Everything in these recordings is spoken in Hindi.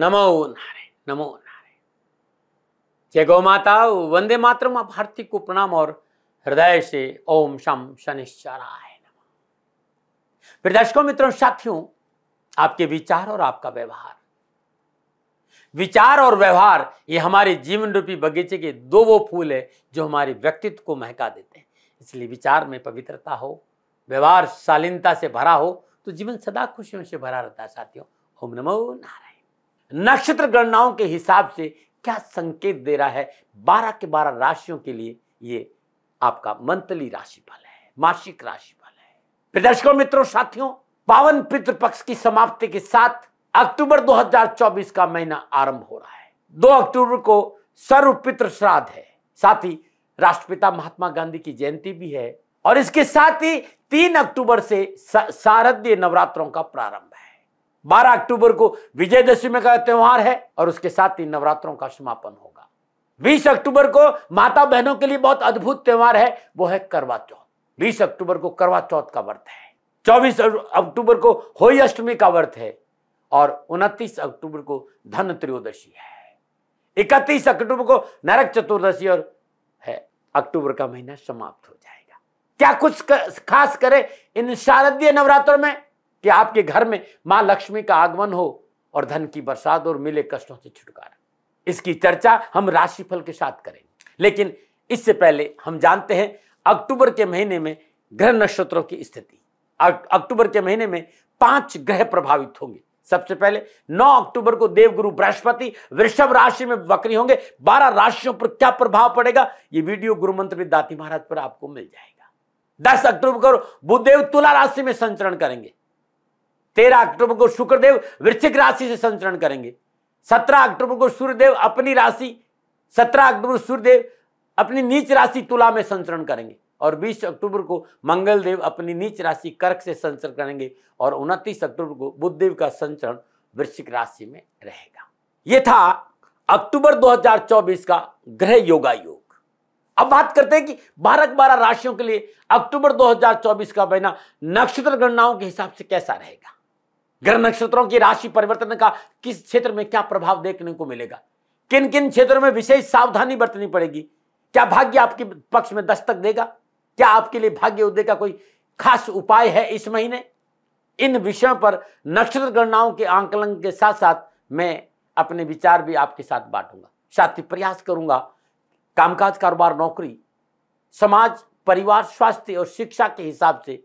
नमो नारायण नमो नारायण जय गौ माता वंदे मातरम भारती को प्रणाम और हृदय से ओम शम शनिश्चराय फिर दर्शकों मित्रों साथियों आपके विचार और आपका व्यवहार विचार और व्यवहार ये हमारे जीवन रूपी बगीचे के दो वो फूल है जो हमारे व्यक्तित्व को महका देते हैं इसलिए विचार में पवित्रता हो व्यवहार शालीनता से भरा हो तो जीवन सदा खुशियों से भरा रहता है साथियों ओम नमो नारायण नक्षत्र गणनाओं के हिसाब से क्या संकेत दे रहा है बारह के बारह राशियों के लिए ये आपका मंथली राशिफल है मासिक राशिफल है प्रदर्शकों मित्रों साथियों पावन पितृ पक्ष की समाप्ति के साथ अक्टूबर 2024 का महीना आरंभ हो रहा है 2 अक्टूबर को सर्व पितृ श्राद्ध है साथ ही राष्ट्रपिता महात्मा गांधी की जयंती भी है और इसके साथ ही तीन अक्टूबर से शारदीय नवरात्रों का प्रारंभ 12 अक्टूबर को विजयदशमी का त्यौहार है और उसके साथ ही नवरात्रों का समापन होगा 20 अक्टूबर को माता बहनों के लिए बहुत अद्भुत त्यौहार है वो है करवा चौथ 20 अक्टूबर को करवा चौथ का व्रत है 24 अक्टूबर को होली अष्टमी का व्रत है और 29 अक्टूबर को धन त्रयोदशी है 31 अक्टूबर को नरक चतुर्दशी और है अक्टूबर का महीना समाप्त हो जाएगा क्या कुछ कर, खास करें इन शारदीय नवरात्रों में कि आपके घर में मां लक्ष्मी का आगमन हो और धन की बरसात और मिले कष्टों से छुटकारा इसकी चर्चा हम राशिफल के साथ करेंगे लेकिन इससे पहले हम जानते हैं अक्टूबर के महीने में ग्रह नक्षत्रों की स्थिति अक्टूबर के महीने में पांच ग्रह प्रभावित होंगे सबसे पहले 9 अक्टूबर को देवगुरु बृहस्पति वृषभ राशि में वक्री होंगे 12 राशियों पर क्या प्रभाव पड़ेगा यह वीडियो गुरु मंत्र विद्यार्थी महाराज पर आपको मिल जाएगा 10 अक्टूबर को बुधदेव तुला राशि में संचरण करेंगे तेरह अक्टूबर को शुक्रदेव वृश्चिक राशि से संचरण करेंगे सत्रह अक्टूबर को सूर्यदेव अपनी राशि सत्रह अक्टूबर सूर्यदेव अपनी नीच राशि तुला में संचरण करेंगे और 20 अक्टूबर को मंगलदेव अपनी नीच राशि कर्क से संचरण करेंगे और 29 अक्टूबर को बुद्धदेव का संचरण वृश्चिक राशि में रहेगा ये था अक्टूबर 2024 का ग्रह योगा योग अब बात करते हैं कि बारह बारह राशियों के लिए अक्टूबर 2024 का महीना नक्षत्र गणनाओं के हिसाब से कैसा रहेगा ग्रह नक्षत्रों की राशि परिवर्तन का किस क्षेत्र में क्या प्रभाव देखने को मिलेगा किन किन क्षेत्रों में विशेष सावधानी बरतनी पड़ेगी क्या भाग्य आपके पक्ष में दस्तक देगा क्या आपके लिए भाग्य उदय का कोई खास उपाय है इस महीने इन विषयों पर नक्षत्र गणनाओं के आंकलन के साथ साथ मैं अपने विचार भी आपके साथ बांटूंगा साथ ही प्रयास करूंगा कामकाज कारोबार नौकरी समाज परिवार स्वास्थ्य और शिक्षा के हिसाब से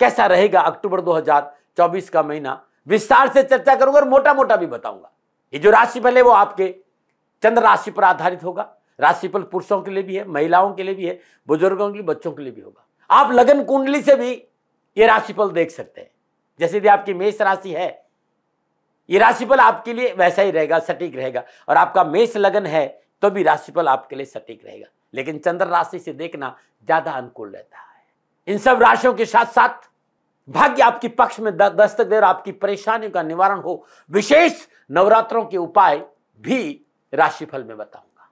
कैसा रहेगा अक्टूबर 2024 का महीना विस्तार से चर्चा करूंगा और मोटा मोटा भी बताऊंगा ये जो राशिफल है वो आपके चंद्र राशि पर आधारित होगा राशिफल पुरुषों के लिए भी है महिलाओं के लिए भी है बुजुर्गों के लिए बच्चों के लिए भी होगा आप लगन कुंडली से भी ये राशिफल देख सकते हैं जैसे यदि आपकी मेष राशि है ये राशिफल आपके लिए वैसा ही रहेगा सटीक रहेगा और आपका मेष लगन है तो भी राशिफल आपके लिए सटीक रहेगा लेकिन चंद्र राशि से देखना ज़्यादा अनुकूल रहता है इन सब राशियों के साथ साथ भाग्य आपके पक्ष में दस्तक दे और आपकी परेशानियों का निवारण हो विशेष नवरात्रों के उपाय भी राशिफल में बताऊंगा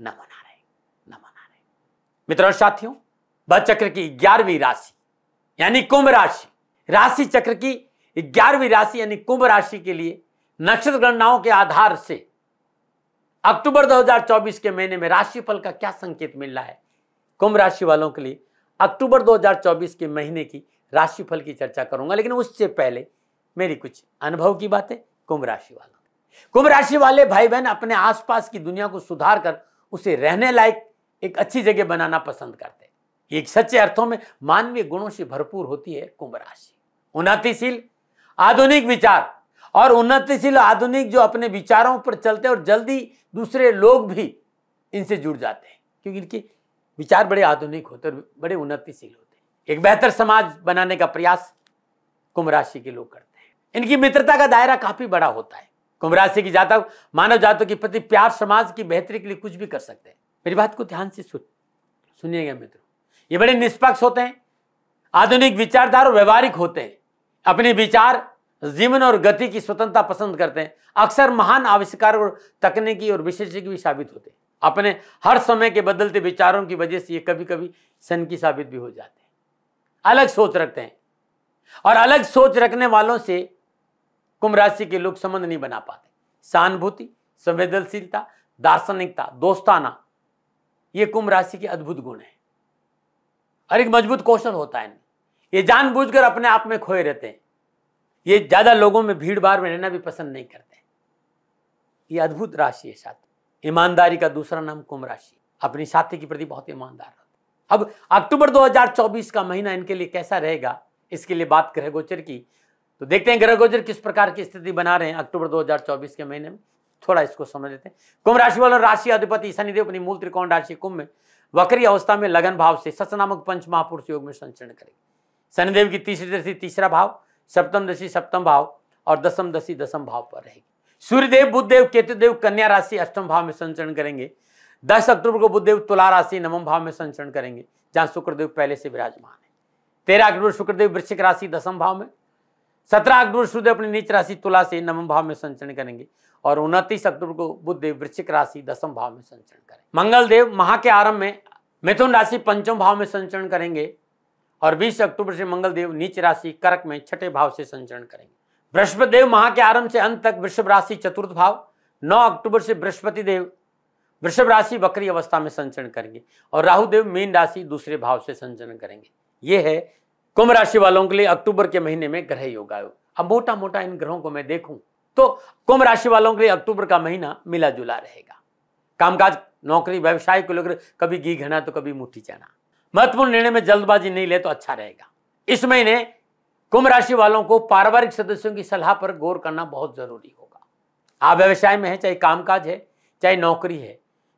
न मना रहे न मना रहे मित्रों साथियों चक्र की ग्यारहवीं राशि यानी कुंभ राशि राशि चक्र की ग्यारहवीं राशि यानी कुंभ राशि के लिए नक्षत्र गणनाओं के आधार से अक्टूबर 2024 के महीने में राशिफल का क्या संकेत मिल रहा है कुंभ राशि वालों के लिए अक्टूबर 2024 के महीने की राशिफल की चर्चा करूंगा लेकिन उससे पहले मेरी कुछ अनुभव की बातें कुंभ राशि वालों कुंभ राशि वाले भाई बहन अपने आसपास की दुनिया को सुधार कर उसे रहने लायक एक अच्छी जगह बनाना पसंद करते हैं एक सच्चे अर्थों में मानवीय गुणों से भरपूर होती है कुंभ राशि उन्नतिशील आधुनिक विचार और उन्नतिशील आधुनिक जो अपने विचारों पर चलते हैं और जल्दी दूसरे लोग भी इनसे जुड़ जाते हैं क्योंकि इनकी विचार बड़े आधुनिक होते और बड़े उन्नतिशील होते हैं एक बेहतर समाज बनाने का प्रयास कुंभ राशि के लोग करते हैं इनकी मित्रता का दायरा काफी बड़ा होता है कुंभ राशि की जातक मानव जातों के प्रति प्यार समाज की बेहतरी के लिए कुछ भी कर सकते हैं मेरी बात को ध्यान से सुन सुनिएगा मित्रों ये बड़े निष्पक्ष होते हैं आधुनिक विचारधार और व्यवहारिक होते हैं अपने विचार जीवन और गति की स्वतंत्रता पसंद करते हैं अक्सर महान आविष्कार और तकनीकी और विशेषज्ञ भी साबित होते हैं अपने हर समय के बदलते विचारों की वजह से ये कभी कभी सनकी साबित भी हो जाते हैं अलग सोच रखते हैं और अलग सोच रखने वालों से कुंभ राशि के लोग संबंध नहीं बना पाते सहानुभूति संवेदनशीलता दार्शनिकता दोस्ताना ये कुंभ राशि के अद्भुत गुण है और एक मजबूत कौशल होता है ये जानबूझकर अपने आप में खोए रहते हैं ये ज़्यादा लोगों में भीड़ भाड़ में रहना भी पसंद नहीं करते ये अद्भुत राशि है साथी ईमानदारी का दूसरा नाम कुंभ राशि अपनी साथी के प्रति बहुत ईमानदार अब अक्टूबर 2024 का महीना इनके लिए कैसा रहेगा इसके लिए बात ग्रह गोचर की तो देखते हैं ग्रह गोचर किस प्रकार की स्थिति बना रहे हैं अक्टूबर 2024 के महीने में थोड़ा इसको समझ लेते हैं कुंभ राशि वालों राशि अधिपति शनिदेव अपनी मूल त्रिकोण राशि कुंभ में वक्री अवस्था में लगन भाव से सच नामक पंच महापुरुष योग में संचरण करेंगे शनिदेव की तीसरी दृष्टि तीसरा भाव सप्तम दशी सप्तम भाव और दसम दशी दसम भाव पर रहेगी सूर्यदेव बुद्धदेव केतुदेव कन्या राशि अष्टम भाव में संचरण करेंगे दस अक्टूबर को बुद्धदेव तुला राशि नवम भाव में संचरण करेंगे जहां शुक्रदेव पहले से विराजमान है तेरह अक्टूबर शुक्रदेव वृश्चिक राशि दसम भाव में सत्रह अक्टूबर सूर्यदेव अपनी नीच राशि तुला से नवम भाव में संचरण करेंगे और उनतीस अक्टूबर को बुद्धदेव वृश्चिक राशि दसम भाव में संचरण करेंगे मंगलदेव माह के आरंभ में मिथुन राशि पंचम भाव में संचरण करेंगे और बीस अक्टूबर से मंगलदेव नीच राशि करक में छठे भाव से संचरण करेंगे बृहस्पति देव माह के आरंभ से अंत तक वृषभ राशि चतुर्थ भाव 9 अक्टूबर से बृहस्पति देव वृषभ राशि बकरी अवस्था में संचरण करेंगे और राहु देव मीन राशि दूसरे भाव से संचरण करेंगे ये है कुंभ राशि वालों के लिए अक्टूबर के महीने में ग्रह योग आयोग अब मोटा मोटा इन ग्रहों को मैं देखूं तो कुंभ राशि वालों के लिए अक्टूबर का महीना मिला जुला रहेगा कामकाज नौकरी व्यवसाय को लेकर कभी घी घना तो कभी मुठ्ठी जाना महत्वपूर्ण निर्णय में जल्दबाजी नहीं ले तो अच्छा रहेगा इस महीने कुंभ राशि वालों को पारिवारिक सदस्यों की सलाह पर गौर करना बहुत जरूरी होगा आप व्यवसाय में है चाहे कामकाज है चाहे नौकरी है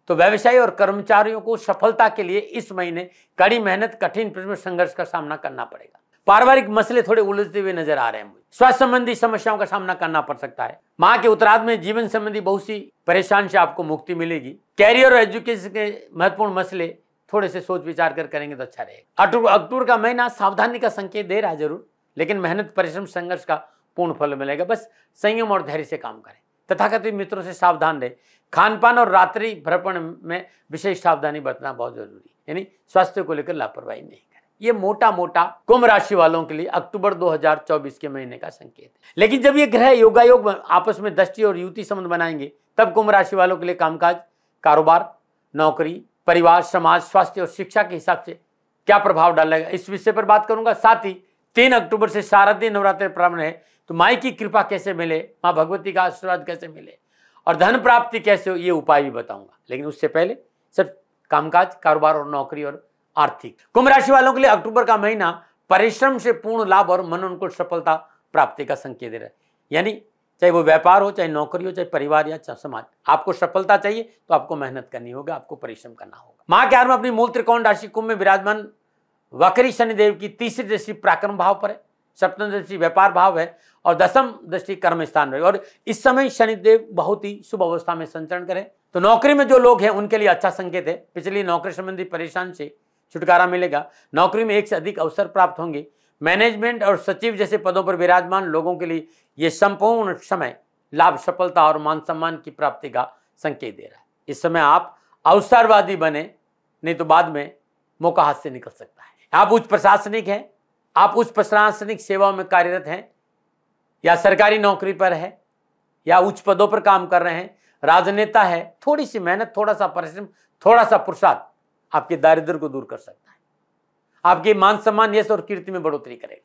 तो व्यवसायी और कर्मचारियों को सफलता के लिए इस महीने कड़ी मेहनत कठिन संघर्ष का सामना करना पड़ेगा पारिवारिक मसले थोड़े उलझते हुए नजर आ रहे हैं मुझे स्वास्थ्य संबंधी समस्याओं का सामना करना पड़ सकता है माँ के उत्तराध में जीवन संबंधी बहुत सी परेशान से आपको मुक्ति मिलेगी कैरियर और एजुकेशन के महत्वपूर्ण मसले थोड़े से सोच विचार कर करेंगे तो अच्छा रहेगा अक्टूबर का महीना सावधानी का संकेत दे रहा है जरूर लेकिन मेहनत परिश्रम संघर्ष का पूर्ण फल मिलेगा बस संयम और धैर्य से काम करें तथाकथित मित्रों से सावधान रहे खान पान और रात्रि भ्रपण में विशेष सावधानी बरतना बहुत जरूरी है यानी स्वास्थ्य को लेकर लापरवाही नहीं करें ये मोटा मोटा कुंभ राशि वालों के लिए अक्टूबर 2024 के महीने का संकेत है लेकिन जब ये ग्रह योगायोग आपस में दृष्टि और युति संबंध बनाएंगे तब कुंभ राशि वालों के लिए कामकाज कारोबार नौकरी परिवार समाज स्वास्थ्य और शिक्षा के हिसाब से क्या प्रभाव डालेगा इस विषय पर बात करूंगा साथ ही तीन अक्टूबर से शारदीय नवरात्र प्रारंभ है तो माई की कृपा कैसे मिले माँ भगवती का आशीर्वाद कैसे मिले और धन प्राप्ति कैसे हो ये उपाय भी बताऊंगा लेकिन उससे पहले सिर्फ कामकाज कारोबार और नौकरी और आर्थिक कुंभ राशि वालों के लिए अक्टूबर का महीना परिश्रम से पूर्ण लाभ और मन अनुकूल सफलता प्राप्ति का संकेत दे रहा है यानी चाहे वो व्यापार हो चाहे नौकरी हो चाहे परिवार या चाहे समाज आपको सफलता चाहिए तो आपको मेहनत करनी होगी आपको परिश्रम करना होगा माँ के आर में अपनी मूल त्रिकोण राशि कुंभ में विराजमान वक्री शनिदेव की तीसरी दृष्टि प्राक्रम भाव पर है सप्तम दृष्टि व्यापार भाव है और दसम दृष्टि कर्म स्थान पर और इस समय शनिदेव बहुत ही शुभ अवस्था में संचरण करें तो नौकरी में जो लोग हैं उनके लिए अच्छा संकेत है पिछली नौकरी संबंधी परेशान से छुटकारा मिलेगा नौकरी में एक से अधिक अवसर प्राप्त होंगे मैनेजमेंट और सचिव जैसे पदों पर विराजमान लोगों के लिए ये संपूर्ण समय लाभ सफलता और मान सम्मान की प्राप्ति का संकेत दे रहा है इस समय आप अवसरवादी बने नहीं तो बाद में मौका हाथ से निकल सकता है आप उच्च प्रशासनिक हैं आप उच्च प्रशासनिक सेवाओं में कार्यरत हैं या सरकारी नौकरी पर है या उच्च पदों पर काम कर रहे हैं राजनेता है थोड़ी सी मेहनत थोड़ा सा परिश्रम थोड़ा सा पुरुषार्थ आपके दारिद्र को दूर कर सकता है आपके मान सम्मान यश और कीर्ति में बढ़ोतरी करेगा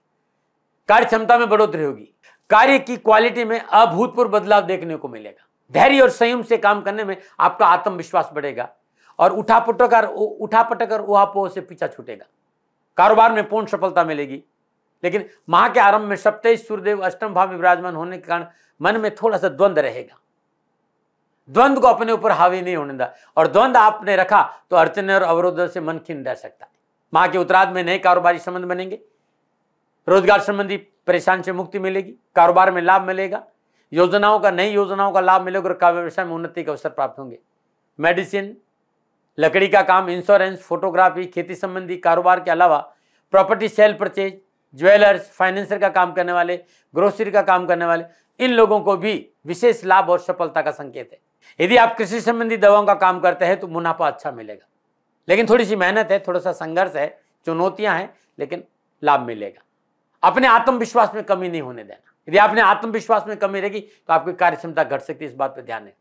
कार्य क्षमता में बढ़ोतरी होगी कार्य की क्वालिटी में अभूतपूर्व बदलाव देखने को मिलेगा धैर्य और संयम से काम करने में आपका आत्मविश्वास बढ़ेगा और उठापटक और उठापटक और उहापोह से पीछा छूटेगा कारोबार में पूर्ण सफलता मिलेगी लेकिन माह के आरंभ में सप्तः सूर्यदेव अष्टम भाव में विराजमान होने के कारण मन में थोड़ा सा द्वंद्व रहेगा द्वंद को अपने ऊपर हावी नहीं होने दा और द्वंद आपने रखा तो अड़चने और अवरोधों से मन खिन रह सकता है माह के उत्तराध में नए कारोबारी संबंध बनेंगे रोजगार संबंधी परेशान से मुक्ति मिलेगी कारोबार में लाभ मिलेगा योजनाओं का नई योजनाओं का लाभ मिलेगा और काव्य व्यवसाय में उन्नति के अवसर प्राप्त होंगे मेडिसिन लकड़ी का काम इंश्योरेंस फोटोग्राफी खेती संबंधी कारोबार के अलावा property sale purchase jewellers financer का काम करने वाले ग्रोसरी का काम करने वाले इन लोगों को भी विशेष लाभ और सफलता का संकेत है यदि आप कृषि संबंधी दवाओं का काम करते हैं तो मुनाफा अच्छा मिलेगा लेकिन थोड़ी सी मेहनत है थोड़ा सा संघर्ष है चुनौतियां हैं लेकिन लाभ मिलेगा अपने आत्मविश्वास में कमी नहीं होने देना यदि आपने आत्मविश्वास में कमी रहेगी तो आपकी कार्यक्षमता घट सकती है इस बात पर ध्यान दें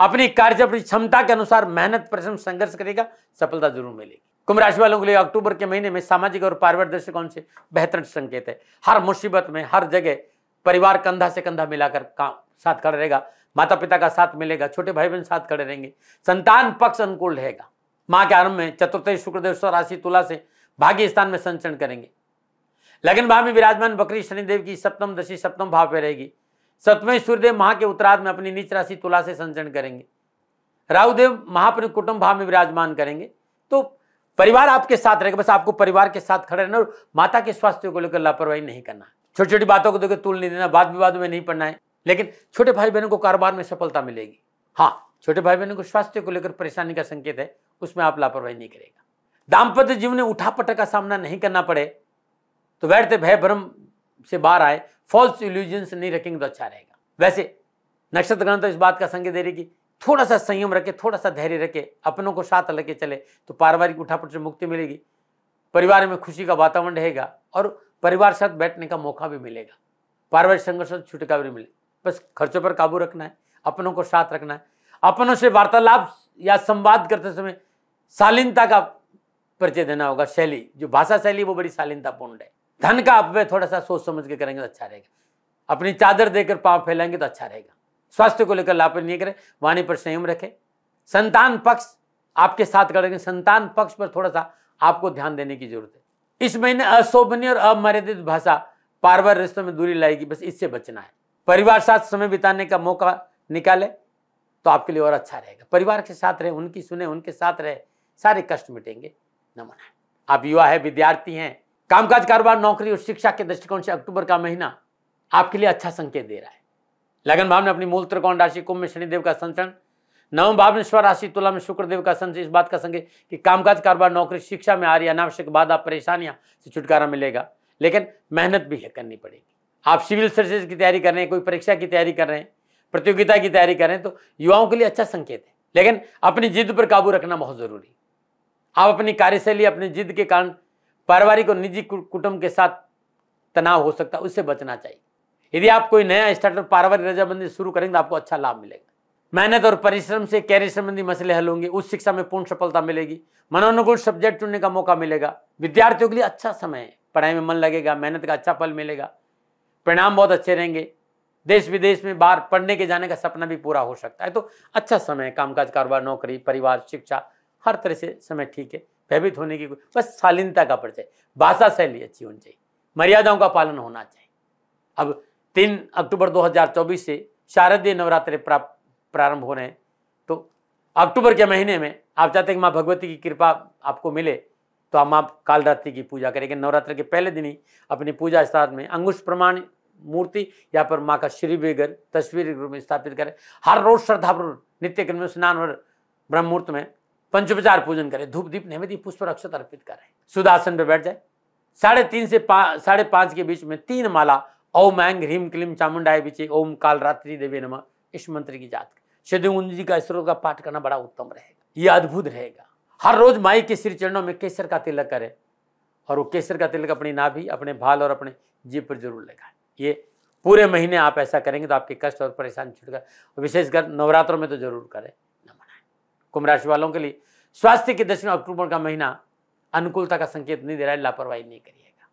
अपनी कार्य अपनी क्षमता के अनुसार मेहनत परिश्रम संघर्ष करेगा सफलता जरूर मिलेगी कुंभ राशि वालों के लिए अक्टूबर के महीने में सामाजिक और पारिवारिक दृष्टिकोण से बेहतर संकेत है हर मुसीबत में हर जगह परिवार कंधा से कंधा मिलाकर काम साथ खड़े रहेगा माता पिता का साथ मिलेगा छोटे भाई बहन साथ खड़े रहेंगे संतान पक्ष अनुकूल रहेगा माँ के आरंभ में चतुर्थ शुक्रदेव राशि तुला से भाग्य स्थान में संचरण करेंगे लगन भाव में विराजमान बकरी शनिदेव की सप्तम दशी सप्तम भाव पर रहेगी सतवें सूर्यदेव महा के उत्तराध में अपनी नीच राशि तुला से संचरण करेंगे राहुदेव महाप्र कुटुंब भाव में विराजमान करेंगे तो परिवार आपके साथ रहेगा बस आपको परिवार के साथ खड़े रहना और माता के स्वास्थ्य को लेकर लापरवाही नहीं करना छोटी छोटी बातों को देखकर तुल नहीं देना वाद विवाद में नहीं पड़ना है लेकिन छोटे भाई बहनों को कारोबार में सफलता मिलेगी हाँ छोटे भाई बहनों को स्वास्थ्य को लेकर परेशानी का संकेत है उसमें आप लापरवाही नहीं करेगा दाम्पत्य जीवन में उठापट का सामना नहीं करना पड़े तो बैठते भय भ्रम से बाहर आए फॉल्स इल्यूजन्स नहीं रखेंगे तो अच्छा रहेगा वैसे नक्षत्र ग्रहण तो इस बात का संकेत दे रही कि थोड़ा सा संयम रखे थोड़ा सा धैर्य रखे अपनों को साथ लेके चले तो पारिवारिक उठापट से मुक्ति मिलेगी परिवार में खुशी का वातावरण रहेगा और परिवार साथ बैठने का मौका भी मिलेगा पारिवारिक संघर्ष छुटका भी मिले बस खर्चों पर काबू रखना है अपनों को साथ रखना है अपनों से वार्तालाप या संवाद करते समय शालीनता का परिचय देना होगा शैली जो भाषा शैली वो बड़ी शालीनतापूर्ण है धन का अपव्यय थोड़ा सा सोच समझ के करेंगे तो अच्छा रहेगा अपनी चादर देकर पाप फैलाएंगे तो अच्छा रहेगा स्वास्थ्य को लेकर लापर नहीं करें वाणी पर संयम रखें संतान पक्ष आपके साथ करेंगे संतान पक्ष पर थोड़ा सा आपको ध्यान देने की जरूरत है इस महीने अशोभनीय और अमर्यादित भाषा पारिवार रिश्तों में दूरी लाएगी बस इससे बचना है परिवार साथ समय बिताने का मौका निकाले तो आपके लिए और अच्छा रहेगा परिवार के साथ रहे उनकी सुने उनके साथ रहे सारे कष्ट मिटेंगे नमन आप युवा है विद्यार्थी हैं कामकाज कारोबार नौकरी और शिक्षा के दृष्टिकोण से अक्टूबर का महीना आपके लिए अच्छा संकेत दे रहा है लगन भाव ने अपनी मूल त्रिकोण राशि कुंभ में शनिदेव का संचरण नवम भाव में स्वर राशि तुला में शुक्रदेव का संचय इस बात का संकेत कि कामकाज कारोबार नौकरी शिक्षा में आ रही अनावश्यक बाधा परेशानियां से छुटकारा मिलेगा लेकिन मेहनत भी है करनी पड़ेगी आप सिविल सर्विसेज की तैयारी कर रहे हैं कोई परीक्षा की तैयारी कर रहे हैं प्रतियोगिता की तैयारी कर रहे हैं तो युवाओं के लिए अच्छा संकेत है लेकिन अपनी जिद पर काबू रखना बहुत जरूरी आप अपनी कार्यशैली अपनी जिद के कारण पारिवारिक और निजी कुटुंब के साथ तनाव हो सकता है उससे बचना चाहिए यदि आप कोई नया स्टार्टअप पारिवारिक रजाबंदी शुरू करेंगे तो आपको अच्छा लाभ मिलेगा मेहनत और परिश्रम से कैरियर संबंधी मसले हल होंगे उस शिक्षा में पूर्ण सफलता मिलेगी मनोनुकूल सब्जेक्ट चुनने का मौका मिलेगा विद्यार्थियों के लिए अच्छा समय है पढ़ाई में मन लगेगा मेहनत का अच्छा फल मिलेगा परिणाम बहुत अच्छे रहेंगे देश विदेश में बाहर पढ़ने के जाने का सपना भी पूरा हो सकता है तो अच्छा समय है कामकाज कारोबार नौकरी परिवार शिक्षा हर तरह से समय ठीक है भयभीत होने की बस शालीनता का परिचय भाषा शैली अच्छी होनी चाहिए मर्यादाओं का पालन होना चाहिए अब तीन अक्टूबर 2024 से शारदीय नवरात्रि प्रारंभ हो रहे हैं तो अक्टूबर के महीने में आप चाहते हैं कि माँ भगवती की कृपा आपको मिले तो आप माँ कालरात्रि की पूजा करेंगे नवरात्र के पहले दिन ही अपनी पूजा स्थान में अंगुश प्रमाण मूर्ति या पर माँ का श्री बेगर तस्वीर रूप में स्थापित करें हर रोज श्रद्धापूर्ण नित्य क्रम में स्नान और ब्रह्म मुहूर्त में पंचोपचार पूजन करें धूप दीप नैवेद्य पुष्प अक्षत अर्पित करें सुदासन पर बैठ जाए साढ़े तीन से पाँच साढ़े पाँच के बीच में तीन माला ओम ऐंग ह्रीम क्लीम चामुंडाए बीचे ओम काल रात्रि देवे नम इस मंत्र की जात सिद्धगुंज जी का ईश्वर का पाठ करना बड़ा उत्तम रहेगा ये अद्भुत रहेगा हर रोज माई के सिर चरणों में केसर का तिलक करें और वो केसर का तिलक अपनी नाभि अपने भाल और अपने जीव पर जरूर लगाए ये पूरे महीने आप ऐसा करेंगे तो आपके कष्ट और परेशानी छुटकर विशेषकर नवरात्रों में तो जरूर करें कुंभ राशि वालों के लिए स्वास्थ्य की दृष्टि अक्टूबर का महीना अनुकूलता का संकेत नहीं दे रहा है लापरवाही नहीं करिएगा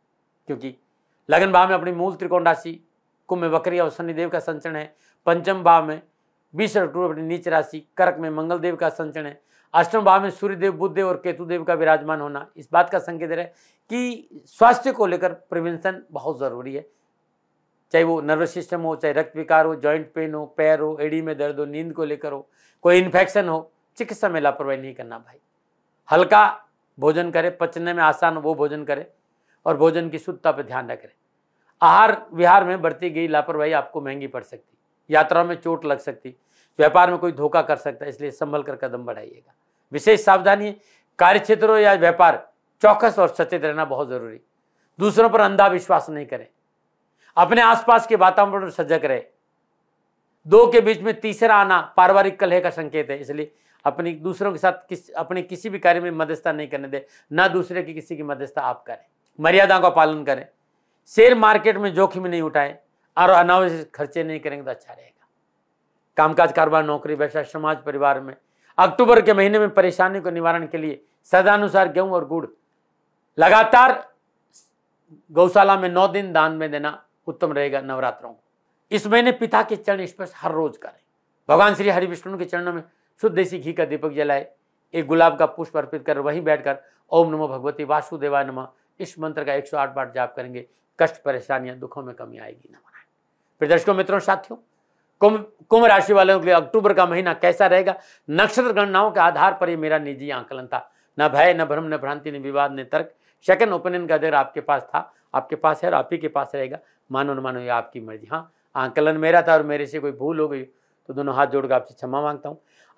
क्योंकि लगन भाव में अपनी मूल त्रिकोण राशि कुंभ में बकरी और शनिदेव का संचरण है पंचम भाव में बीस अक्टूबर अपनी नीच राशि कर्क में मंगल देव का संचरण है अष्टम भाव में सूर्यदेव बुद्धदेव और केतुदेव का विराजमान होना इस बात का संकेत दे रहा है कि स्वास्थ्य को लेकर प्रिवेंशन बहुत ज़रूरी है चाहे वो नर्वस सिस्टम हो चाहे रक्त विकार हो जॉइंट पेन हो पैर हो एड़ी में दर्द हो नींद को लेकर हो कोई इन्फेक्शन हो चिकित्सा में लापरवाही नहीं करना भाई हल्का भोजन करें पचने में आसान वो भोजन करें और भोजन की शुद्धता पर ध्यान रखें आहार विहार में बढ़ती गई लापरवाही आपको महंगी पड़ सकती यात्राओं में चोट लग सकती व्यापार में कोई धोखा कर सकता है इसलिए संभल कर कदम बढ़ाइएगा विशेष सावधानी कार्य क्षेत्रों या व्यापार चौकस और सचेत रहना बहुत जरूरी दूसरों पर अंधा विश्वास नहीं करें अपने आसपास के वातावरण सजग रहे दो के बीच में तीसरा आना पारिवारिक कलह का संकेत है इसलिए अपनी दूसरों के साथ किस अपने किसी भी कार्य में मध्यस्था नहीं करने दें ना दूसरे की किसी की मध्यस्था आप करें मर्यादा का पालन करें शेयर मार्केट में जोखिम नहीं उठाएं और अनावश्यक खर्चे नहीं करेंगे तो अच्छा रहेगा कामकाज कारोबार नौकरी व्यवसाय समाज परिवार में अक्टूबर के महीने में परेशानियों को निवारण के लिए सदानुसार गेहूं और गुड़ लगातार गौशाला में नौ दिन दान में देना उत्तम रहेगा नवरात्रों को इस महीने पिता के चरण स्पर्श हर रोज करें भगवान श्री हरि विष्णु के चरणों में शुद्ध देसी घी का दीपक जलाए एक गुलाब का पुष्प अर्पित कर वहीं बैठकर ओम नमो भगवती वासुदेवाय नमः इस मंत्र का 108 बार जाप करेंगे कष्ट परेशानियां दुखों में कमी आएगी नमः फिर दर्शकों मित्रों साथियों कुंभ कुंभ राशि वालों के लिए अक्टूबर का महीना कैसा रहेगा नक्षत्र गणनाओं के आधार पर ही मेरा निजी आंकलन था न भय न भ्रम न भ्रांति न विवाद न तर्क सेकंड ओपिनियन का अधिकार आपके पास था आपके पास है और आप ही के पास रहेगा मानो न मानो ये आपकी मर्जी हाँ आंकलन मेरा था और मेरे से कोई भूल हो गई तो दोनों हाथ जोड़कर आपसे क्षमा मांगता हूँ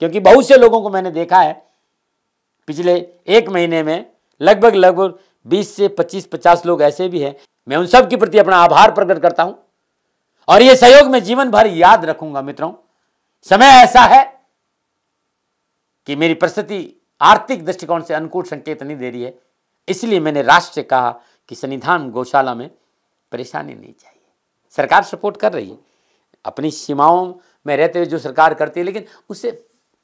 क्योंकि बहुत से लोगों को मैंने देखा है पिछले एक महीने में लगभग लगभग 20 से 25 50 लोग ऐसे भी हैं मैं उन सब के प्रति अपना आभार प्रकट करता हूं और ये सहयोग मैं जीवन भर याद रखूंगा मित्रों समय ऐसा है कि मेरी परिस्थिति आर्थिक दृष्टिकोण से अनुकूल संकेत नहीं दे रही है इसलिए मैंने राष्ट्र से कहा कि संविधान गौशाला में परेशानी नहीं चाहिए सरकार सपोर्ट कर रही है अपनी सीमाओं में रहते हुए जो सरकार करती है लेकिन उससे